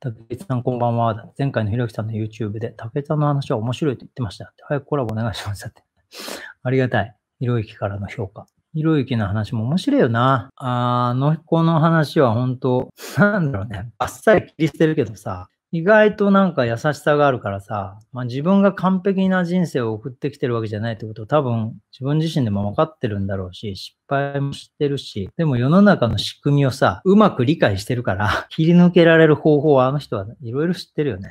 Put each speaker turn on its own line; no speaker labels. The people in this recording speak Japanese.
竹内さん、こんばんは。前回のひろきさんの YouTube で、竹内さんの話は面白いと言ってました。早くコラボお願いします。って。ありがたい。ひろゆきからの評価。ひろゆきの話も面白いよな。あの子の話は本当なんだろうね。あっさり切り捨てるけどさ、意外となんか優しさがあるからさ、まあ、自分が完璧な人生を送ってきてるわけじゃないってことを多分自分自身でも分かってるんだろうし、失敗もしてるし、でも世の中の仕組みをさ、うまく理解してるから、切り抜けられる方法はあの人はいろいろ知ってるよね。